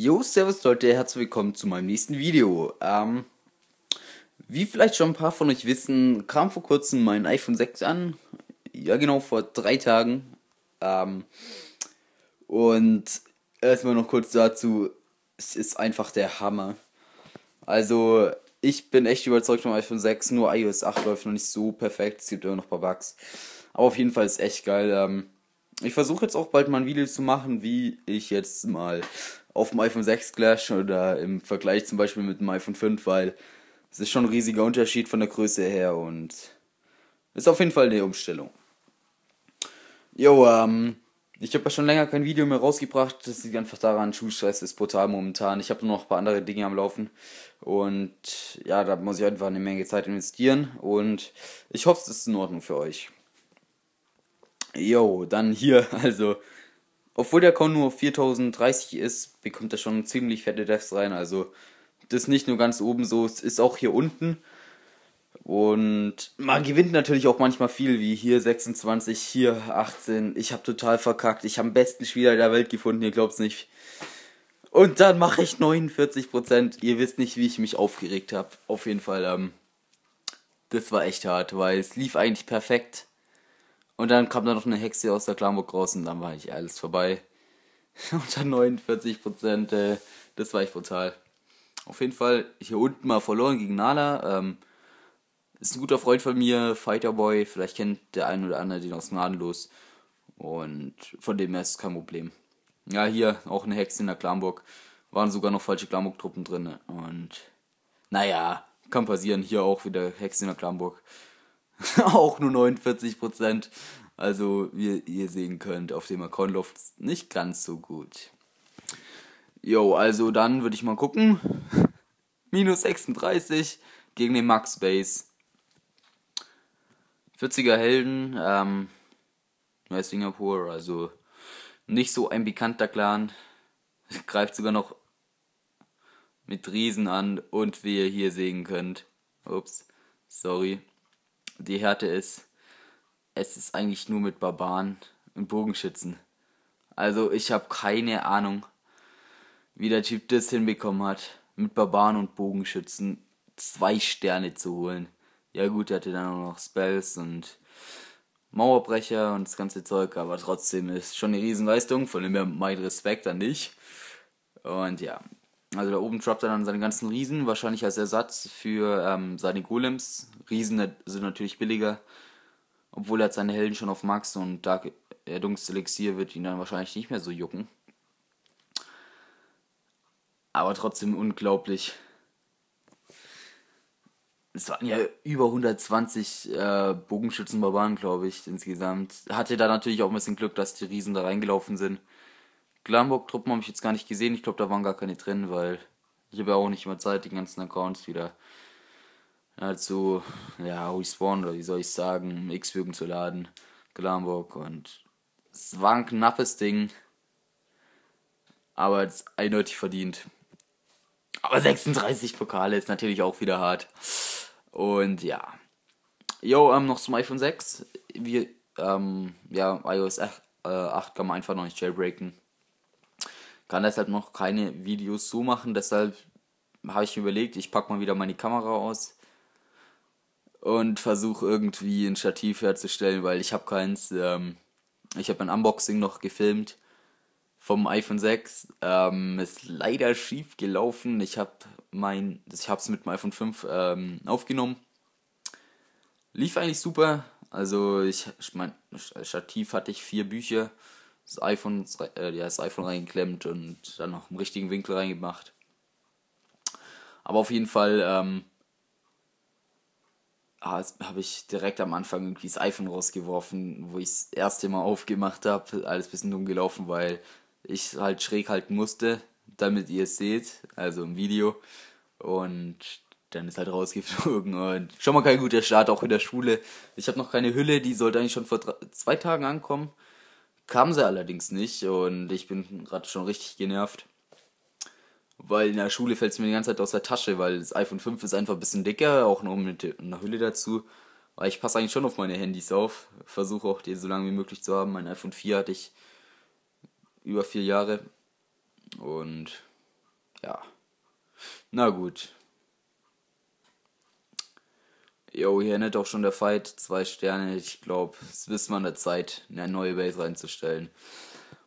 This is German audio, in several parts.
Jo, servus Leute, herzlich willkommen zu meinem nächsten Video. Ähm, wie vielleicht schon ein paar von euch wissen, kam vor kurzem mein iPhone 6 an. Ja genau, vor drei Tagen. Ähm, und erstmal noch kurz dazu, es ist einfach der Hammer. Also, ich bin echt überzeugt vom iPhone 6, nur iOS 8 läuft noch nicht so perfekt, es gibt immer noch ein paar Bugs. Aber auf jeden Fall ist es echt geil. Ähm, ich versuche jetzt auch bald mal ein Video zu machen, wie ich jetzt mal auf dem iPhone 6 Clash oder im Vergleich zum Beispiel mit dem iPhone 5, weil es ist schon ein riesiger Unterschied von der Größe her und ist auf jeden Fall eine Umstellung. Jo, ähm, ich habe ja schon länger kein Video mehr rausgebracht. Das liegt einfach daran, Schulstress ist brutal momentan. Ich habe nur noch ein paar andere Dinge am Laufen. Und ja, da muss ich einfach eine Menge Zeit investieren. Und ich hoffe, es ist in Ordnung für euch. Jo, dann hier, also. Obwohl der Korn nur 4030 ist, bekommt er schon ziemlich fette Deaths rein. Also, das ist nicht nur ganz oben so, es ist auch hier unten. Und man gewinnt natürlich auch manchmal viel, wie hier 26, hier 18. Ich habe total verkackt. Ich habe den besten Spieler der Welt gefunden, ihr glaubt's nicht. Und dann mache ich 49%. Ihr wisst nicht, wie ich mich aufgeregt habe. Auf jeden Fall, ähm, das war echt hart, weil es lief eigentlich perfekt. Und dann kam da noch eine Hexe aus der Klamburg raus und dann war ich alles vorbei. Unter 49 Prozent, äh, das war ich brutal. Auf jeden Fall hier unten mal verloren gegen Nala. Ähm, ist ein guter Freund von mir, Fighterboy. Vielleicht kennt der ein oder andere den aus Gnadenlos. Und von dem her ist es kein Problem. Ja, hier auch eine Hexe in der Klamburg. Waren sogar noch falsche Klamburg-Truppen drin. Und naja, kann passieren. Hier auch wieder Hexe in der Klamburg. auch nur 49 Prozent. Also, wie ihr sehen könnt, auf dem Account läuft es nicht ganz so gut. Jo, also dann würde ich mal gucken. Minus 36 gegen den Max Base. 40er Helden, ähm, ja, Singapur, also nicht so ein bekannter Clan. Greift sogar noch mit Riesen an und wie ihr hier sehen könnt. Ups, sorry die Härte ist, es ist eigentlich nur mit Barbaren und Bogenschützen. Also ich habe keine Ahnung, wie der Typ das hinbekommen hat, mit Barbaren und Bogenschützen zwei Sterne zu holen. Ja gut, er hatte dann auch noch Spells und Mauerbrecher und das ganze Zeug, aber trotzdem ist schon eine Riesenleistung, von dem her mein Respekt an dich. Und ja, also da oben droppt er dann seine ganzen Riesen, wahrscheinlich als Ersatz für ähm, seine Golems. Riesen sind natürlich billiger, obwohl er hat seine Helden schon auf Max und Dark Erdungselixier wird ihn dann wahrscheinlich nicht mehr so jucken. Aber trotzdem unglaublich. Es waren ja über 120 äh, Bogenschützen-Barbaren, glaube ich, insgesamt. Hatte da natürlich auch ein bisschen Glück, dass die Riesen da reingelaufen sind. Glamburg-Truppen habe ich jetzt gar nicht gesehen. Ich glaube, da waren gar keine drin, weil ich habe ja auch nicht mehr Zeit, die ganzen Accounts wieder zu, ja, Respawn oder wie soll ich sagen, X-Fügen zu laden. Glamburg und es war ein knappes Ding. Aber es eindeutig verdient. Aber 36 Pokale ist natürlich auch wieder hart. Und ja. Yo, ähm, noch zum iPhone 6. Wir, ähm, ja, iOS 8, äh, 8 kann man einfach noch nicht jailbreaken kann deshalb noch keine Videos so machen. Deshalb habe ich überlegt, ich packe mal wieder meine Kamera aus und versuche irgendwie ein Stativ herzustellen, weil ich habe keins. Ähm, ich habe ein Unboxing noch gefilmt vom iPhone 6. Ähm, ist leider schief gelaufen. Ich habe mein, ich habe es mit dem iPhone 5 ähm, aufgenommen. Lief eigentlich super. Also ich, mein Stativ hatte ich vier Bücher das iPhone, äh, ja, das iPhone reingeklemmt und dann noch im richtigen Winkel reingemacht. Aber auf jeden Fall ähm, ah, habe ich direkt am Anfang irgendwie das iPhone rausgeworfen, wo ich das erste Mal aufgemacht habe. Alles ein bisschen dumm gelaufen, weil ich halt schräg halten musste, damit ihr es seht, also im Video. Und dann ist halt rausgeflogen und schon mal kein guter Start auch in der Schule. Ich habe noch keine Hülle, die sollte eigentlich schon vor drei, zwei Tagen ankommen. Kamen sie allerdings nicht und ich bin gerade schon richtig genervt. Weil in der Schule fällt es mir die ganze Zeit aus der Tasche, weil das iPhone 5 ist einfach ein bisschen dicker, auch noch mit einer Hülle dazu. Aber ich passe eigentlich schon auf meine Handys auf, versuche auch die so lange wie möglich zu haben. Mein iPhone 4 hatte ich über vier Jahre und ja. Na gut, Jo, hier endet auch schon der Fight. Zwei Sterne. Ich glaube, es ist mal an der Zeit, eine neue Base reinzustellen.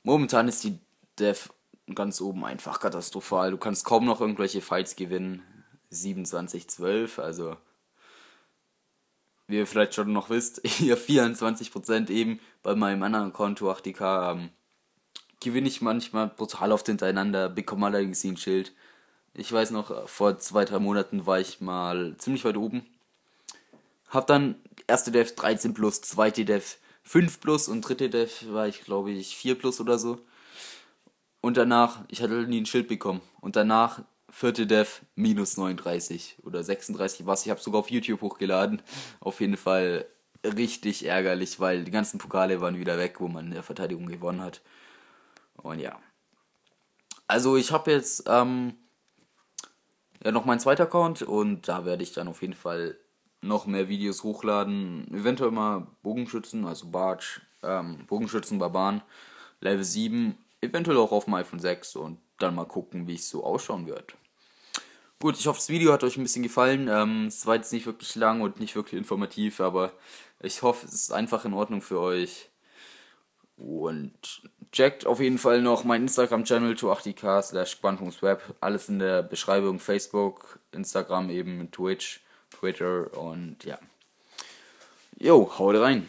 Momentan ist die Dev ganz oben einfach katastrophal. Du kannst kaum noch irgendwelche Fights gewinnen. 27-12, also wie ihr vielleicht schon noch wisst, hier 24% eben bei meinem anderen Konto 8DK ähm, gewinne ich manchmal brutal oft hintereinander, bekomme allerdings ein Schild. Ich weiß noch, vor zwei, drei Monaten war ich mal ziemlich weit oben hab dann erste Dev 13 plus, zweite Dev 5 plus und dritte Dev war ich, glaube ich, 4 plus oder so. Und danach, ich hatte nie ein Schild bekommen. Und danach vierte Dev minus 39 oder 36 was. Ich habe sogar auf YouTube hochgeladen. Auf jeden Fall richtig ärgerlich, weil die ganzen Pokale waren wieder weg, wo man in der Verteidigung gewonnen hat. Und ja. Also ich habe jetzt ähm, ja, noch meinen zweiten Account und da werde ich dann auf jeden Fall noch mehr Videos hochladen. Eventuell mal Bogenschützen, also Barge, ähm, Bogenschützen, Barbaren, Level 7, eventuell auch auf dem iPhone 6 und dann mal gucken, wie es so ausschauen wird. Gut, ich hoffe, das Video hat euch ein bisschen gefallen. Ähm, es war jetzt nicht wirklich lang und nicht wirklich informativ, aber ich hoffe, es ist einfach in Ordnung für euch. Und checkt auf jeden Fall noch meinen Instagram-Channel 280k slash Alles in der Beschreibung. Facebook, Instagram eben, Twitch. Twitter und ja. Jo, haut rein.